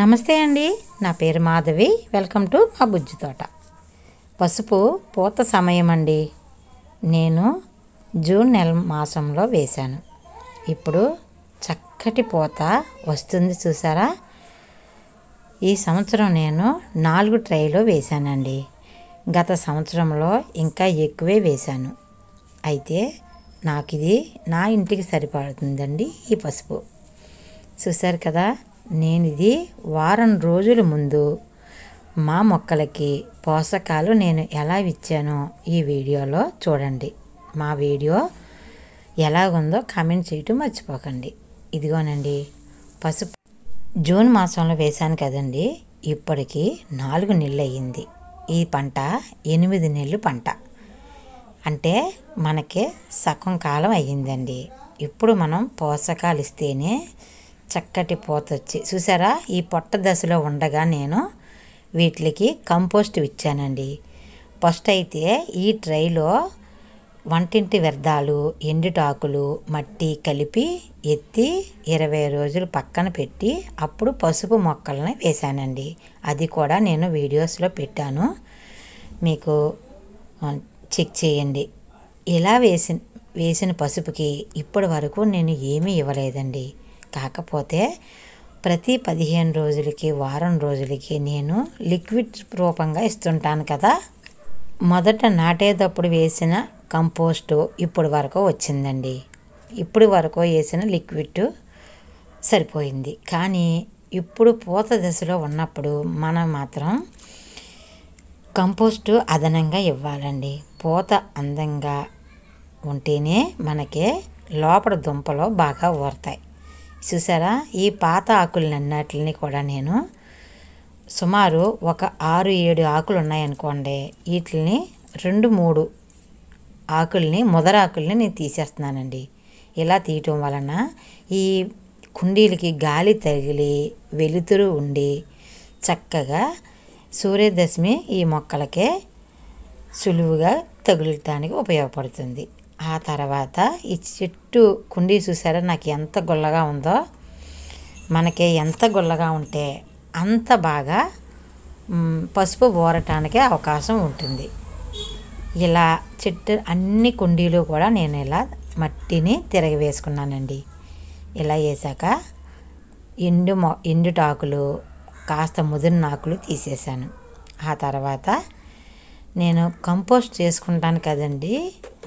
నమస్తే అండి నా పేరు మాధవి వెల్కమ్ టు మా బుజ్జి తోట పసుపు పూత సమయం అండి నేను జూన్ నెల మాసంలో వేశాను ఇప్పుడు చక్కటి పూత వస్తుంది చూసారా ఈ సంవత్సరం నేను నాలుగు ట్రైలో వేశానండి గత సంవత్సరంలో ఇంకా ఎక్కువే వేశాను అయితే నాకు ఇది నా ఇంటికి సరిపడుతుందండి ఈ పసుపు చూశారు కదా నేను ఇది వారం రోజుల ముందు మా మొక్కలకి పోషకాలు నేను ఎలా ఇచ్చానో ఈ వీడియోలో చూడండి మా వీడియో ఎలాగుందో కామెంట్ చేయటం మర్చిపోకండి ఇదిగోనండి పసుపు జూన్ మాసంలో వేశాను కదండి ఇప్పటికీ నాలుగు నెలలు అయ్యింది ఈ పంట ఎనిమిది నెలలు పంట అంటే మనకి సగం కాలం అయ్యిందండి ఇప్పుడు మనం పోషకాలు ఇస్తేనే చక్కటి పోత వచ్చి చూసారా ఈ పొట్ట దశలో ఉండగా నేను వీటికి కంపోస్ట్ ఇచ్చానండి ఫస్ట్ అయితే ఈ ట్రైలో వంటింటి వ్యర్థాలు ఎండుటాకులు మట్టి కలిపి ఎత్తి ఇరవై రోజులు పక్కన పెట్టి అప్పుడు పసుపు మొక్కలను వేశానండి అది కూడా నేను వీడియోస్లో పెట్టాను మీకు చెక్ చేయండి ఇలా వేసిన వేసిన పసుపుకి ఇప్పటి వరకు నేను ఏమీ ఇవ్వలేదండి కాకపోతే ప్రతి పదిహేను రోజులకి వారం రోజులకి నేను లిక్విడ్ రూపంగా ఇస్తుంటాను కదా మొదట నాటేటప్పుడు వేసిన కంపోస్టు ఇప్పుడు వరకు వచ్చిందండి ఇప్పుడు వరకు వేసిన లిక్విడ్ సరిపోయింది కానీ ఇప్పుడు పూత దశలో ఉన్నప్పుడు మనం మాత్రం కంపోస్టు అదనంగా ఇవ్వాలండి పూత అందంగా ఉంటేనే మనకి లోపల దుంపలో బాగా ఊరుతాయి చూసారా ఈ పాత ఆకులన్నిటిని కూడా నేను సుమారు ఒక ఆరు ఏడు ఆకులు ఉన్నాయనుకోండి వీటిని రెండు మూడు ఆకుల్ని ముదరాకుల్ని నేను తీసేస్తున్నానండి ఇలా తీయటం వలన ఈ కుండీలకి గాలి తగిలి వెలుతురు ఉండి చక్కగా సూర్యదశమి ఈ మొక్కలకే సులువుగా తగులటానికి ఉపయోగపడుతుంది ఆ తర్వాత ఈ చెట్టు కుండీ చూసారా నాకు ఎంత గుల్లగా ఉందో మనకి ఎంత గుల్లగా ఉంటే అంత బాగా పసుపు ఊరటానికి అవకాశం ఉంటుంది ఇలా చెట్టు అన్ని కుండీలు కూడా నేను ఇలా మట్టిని తిరగవేసుకున్నానండి ఇలా వేసాక ఎండు మొ ఎండుటాకులు కాస్త ముదిరిన ఆకులు తీసేసాను ఆ తర్వాత నేను కంపోస్ట్ చేసుకుంటాను కదండి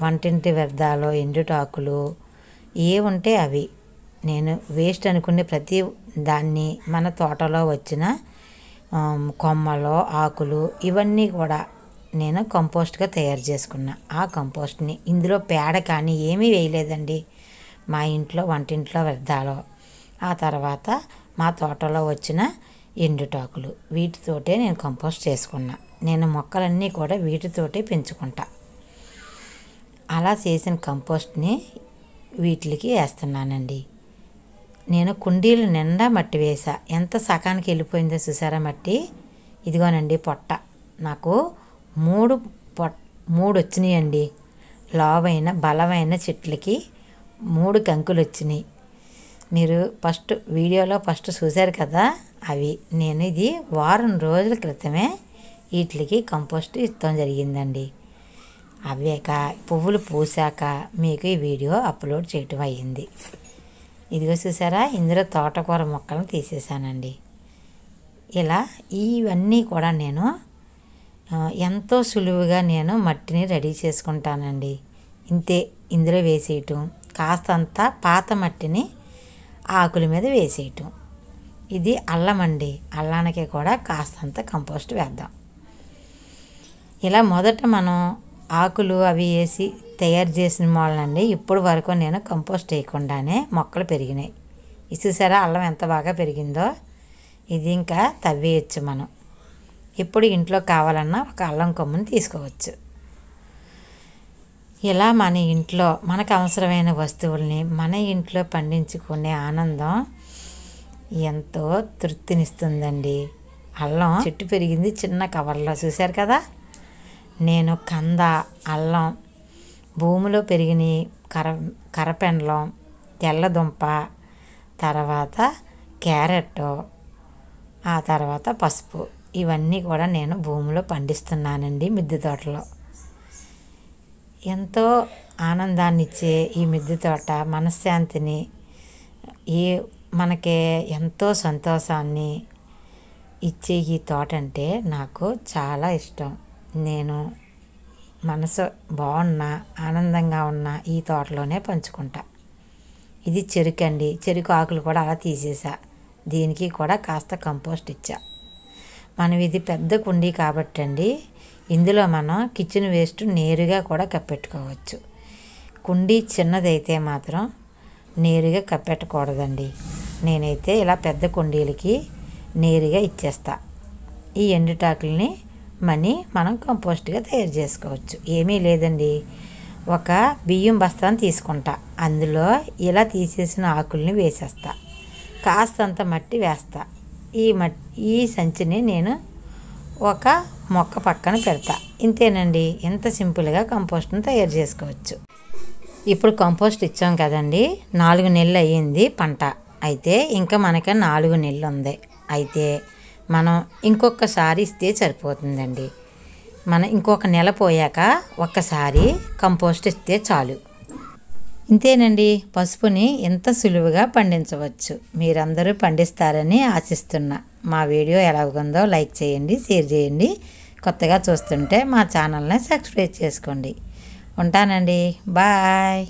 వంటింటి వ్యర్థాలు ఎండుటాకులు ఏ ఉంటే అవి నేను వేస్ట్ అనుకునే ప్రతి దాన్ని మన తోటలో వచ్చిన కొమ్మలు ఆకులు ఇవన్నీ కూడా నేను కంపోస్ట్గా తయారు చేసుకున్నా ఆ కంపోస్ట్ని ఇందులో పేడ కానీ ఏమీ వేయలేదండి మా ఇంట్లో వంటింట్లో వ్యర్థాలు ఆ తర్వాత మా తోటలో వచ్చిన ఎండుటాకులు వీటితోటే నేను కంపోస్ట్ చేసుకున్నా నేను మొక్కలన్నీ కూడా వీటితోటే పెంచుకుంటా అలా చేసిన కంపోస్ట్ని వీటికి వేస్తున్నానండి నేను కుండీలు నిండా మట్టి వేసా ఎంత సకానికి వెళ్ళిపోయిందో చూసారా మట్టి ఇదిగోనండి పొట్ట నాకు మూడు పొ మూడు వచ్చినాయండి లావైన బలమైన చెట్లకి మూడు కంకులు వచ్చినాయి మీరు ఫస్ట్ వీడియోలో ఫస్ట్ చూశారు కదా అవి నేను ఇది వారం రోజుల క్రితమే వీటికి కంపోస్ట్ ఇస్తాం జరిగిందండి అవ్వాక పువ్వులు పూసాక మీకు ఈ వీడియో అప్లోడ్ చేయటం అయ్యింది ఇదిగో చూసారా ఇందులో తోటకూర మొక్కలను తీసేసానండి ఇలా ఇవన్నీ కూడా నేను ఎంతో సులువుగా నేను మట్టిని రెడీ చేసుకుంటానండి ఇంతే ఇందులో వేసేయటం కాస్తంత పాత మట్టిని ఆకుల మీద వేసేయటం ఇది అల్లమండి అల్లానికి కూడా కాస్తంత కంపోస్ట్ వేద్దాం ఇలా మొదట మనం ఆకులు అవి వేసి తయారు చేసిన మొలనండి ఇప్పుడు వరకు నేను కంపోస్ట్ వేయకుండానే మొక్కలు పెరిగినాయి చూసారా అల్లం ఎంత బాగా పెరిగిందో ఇది ఇంకా తవ్వేయచ్చు మనం ఇప్పుడు ఇంట్లో కావాలన్నా ఒక అల్లం కొమ్మని తీసుకోవచ్చు ఇలా మన ఇంట్లో మనకు అవసరమైన వస్తువుల్ని మన ఇంట్లో పండించుకునే ఆనందం ఎంతో తృప్తినిస్తుందండి అల్లం చెట్టు పెరిగింది చిన్న కవర్లో చూశారు కదా నేను కంద అల్లం భూమిలో పెరిగిన కర కరపెండలం తెల్లదుంప తర్వాత క్యారెట్టు ఆ తర్వాత పసుపు ఇవన్నీ కూడా నేను భూమిలో పండిస్తున్నానండి మిద్దె తోటలో ఎంతో ఆనందాన్ని ఇచ్చే ఈ మిద్దె తోట మనశ్శాంతిని ఈ మనకి ఎంతో సంతోషాన్ని ఇచ్చే ఈ తోట అంటే నాకు చాలా ఇష్టం నేను మనసు బాగున్నా ఆనందంగా ఉన్నా ఈ తోటలోనే పంచుకుంటా ఇది చెరుకు అండి చెరుకు ఆకులు కూడా అలా తీసేసా దీనికి కూడా కాస్త కంపోస్ట్ ఇచ్చా మనం ఇది పెద్ద కుండీ కాబట్టి అండి ఇందులో మనం కిచెన్ వేస్ట్ నేరుగా కూడా కప్పెట్టుకోవచ్చు కుండీ చిన్నదైతే మాత్రం నేరుగా కప్పెట్టకూడదండి నేనైతే ఇలా పెద్ద కుండీలకి నేరుగా ఇచ్చేస్తా ఈ ఎండుటాకుల్ని మనీ మనం కంపోస్ట్గా తయారు చేసుకోవచ్చు ఏమీ లేదండి ఒక బియ్యం బస్తాను తీసుకుంటా అందులో ఇలా తీసేసిన ఆకుల్ని వేసేస్తా కాస్తంత మట్టి వేస్తా ఈ మట్టి ఈ సంచిని నేను ఒక మొక్క పక్కన పెడతా ఇంతేనండి ఇంత సింపుల్గా కంపోస్ట్ను తయారు చేసుకోవచ్చు ఇప్పుడు కంపోస్ట్ ఇచ్చాం కదండి నాలుగు నెలలు అయ్యింది పంట అయితే ఇంకా మనకి నాలుగు నెలలు ఉంది అయితే మనం ఇంకొకసారి ఇస్తే సరిపోతుందండి మనం ఇంకొక నెల పోయాక ఒక్కసారి కంపోస్ట్ ఇస్తే చాలు ఇంతేనండి పసుపుని ఇంత సులువుగా పండించవచ్చు మీరందరూ పండిస్తారని ఆశిస్తున్నా మా వీడియో ఎలా ఉందో లైక్ చేయండి షేర్ చేయండి కొత్తగా చూస్తుంటే మా ఛానల్ని సబ్స్క్రైబ్ చేసుకోండి ఉంటానండి బాయ్